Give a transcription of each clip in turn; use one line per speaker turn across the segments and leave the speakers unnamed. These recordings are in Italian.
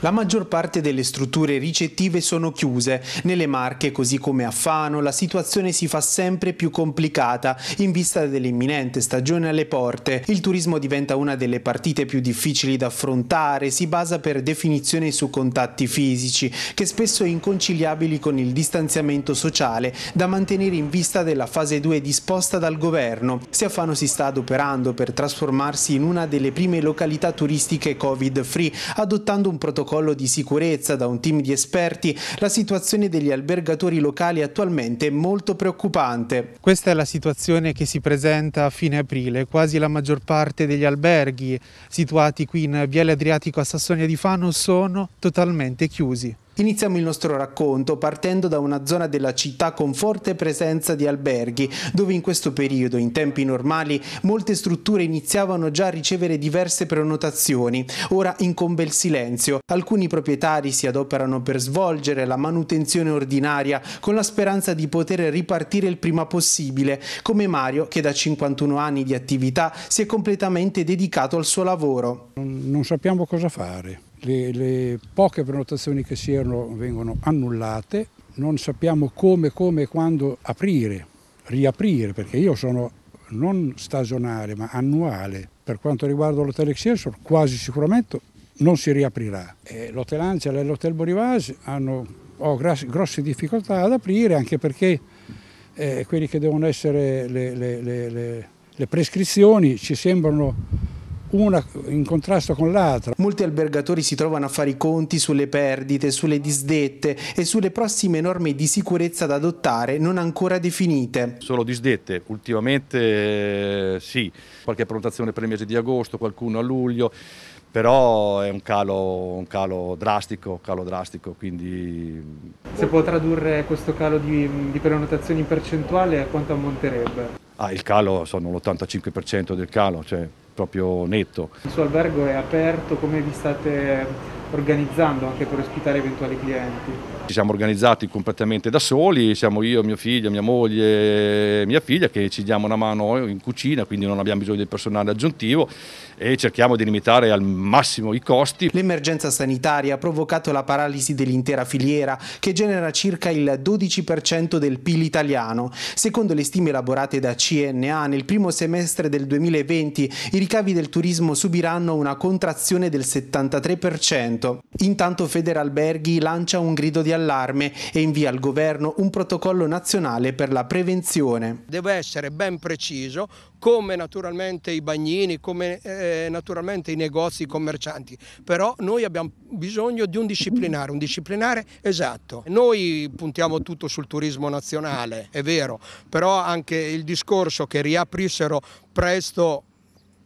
La maggior parte delle strutture ricettive sono chiuse. Nelle Marche, così come a Fano, la situazione si fa sempre più complicata in vista dell'imminente stagione alle porte. Il turismo diventa una delle partite più difficili da affrontare, si basa per definizione su contatti fisici, che spesso inconciliabili con il distanziamento sociale, da mantenere in vista della fase 2 disposta dal governo. Se a Fano si sta adoperando per trasformarsi in una delle prime località turistiche covid-free, adottando un protocollo protocollo di sicurezza da un team di esperti, la situazione degli albergatori locali attualmente è molto preoccupante. Questa è la situazione che si presenta a fine aprile. Quasi la maggior parte degli alberghi situati qui in Viale Adriatico a Sassonia di Fano sono totalmente chiusi. Iniziamo il nostro racconto partendo da una zona della città con forte presenza di alberghi, dove in questo periodo, in tempi normali, molte strutture iniziavano già a ricevere diverse prenotazioni. Ora incombe il silenzio, alcuni proprietari si adoperano per svolgere la manutenzione ordinaria con la speranza di poter ripartire il prima possibile, come Mario che da 51 anni di attività si è completamente
dedicato al suo lavoro. Non sappiamo cosa fare le, le poche prenotazioni che si erano vengono annullate, non sappiamo come, come e quando aprire, riaprire, perché io sono non stagionale ma annuale. Per quanto riguarda l'hotel Excelsior quasi sicuramente non si riaprirà. L'hotel Angela e l'hotel Borivage hanno ho grosse difficoltà ad aprire anche perché eh, quelli che devono essere le, le, le, le prescrizioni ci sembrano una in contrasto con l'altra. Molti
albergatori si trovano a fare i conti sulle
perdite,
sulle disdette e sulle prossime norme di sicurezza da adottare non ancora
definite. Solo disdette, ultimamente eh, sì, qualche prenotazione per il mese di agosto, qualcuno a luglio, però è un calo, un calo drastico, calo drastico, quindi... Se può
tradurre questo calo di, di prenotazioni in percentuale a quanto ammonterebbe?
Ah, il calo sono l'85% del calo, cioè proprio netto.
Il suo albergo è aperto, come vi state organizzando anche per ospitare eventuali clienti.
Ci siamo organizzati completamente da soli, siamo io, mio figlio, mia moglie, e mia figlia che ci diamo una mano in cucina, quindi non abbiamo bisogno di personale aggiuntivo e cerchiamo di limitare al massimo i costi. L'emergenza sanitaria ha provocato la
paralisi dell'intera filiera che genera circa il 12% del PIL italiano. Secondo le stime elaborate da CNA, nel primo semestre del 2020 i ricavi del turismo subiranno una contrazione del 73%. Novecento. Intanto Federalberghi lancia un grido di allarme e invia al governo un protocollo nazionale per la prevenzione.
Deve essere ben preciso come naturalmente i bagnini, come eh, naturalmente i negozi, i commercianti, però noi abbiamo bisogno di un disciplinare, un disciplinare esatto. Noi puntiamo tutto sul turismo nazionale, è vero, però anche il discorso che riaprissero presto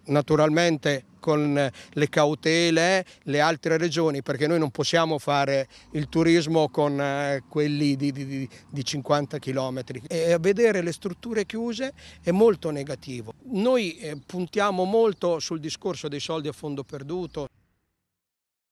naturalmente con le cautele, le altre regioni, perché noi non possiamo fare il turismo con eh, quelli di, di, di 50 km. E vedere le strutture chiuse è molto negativo. Noi eh, puntiamo molto sul discorso dei soldi a fondo perduto.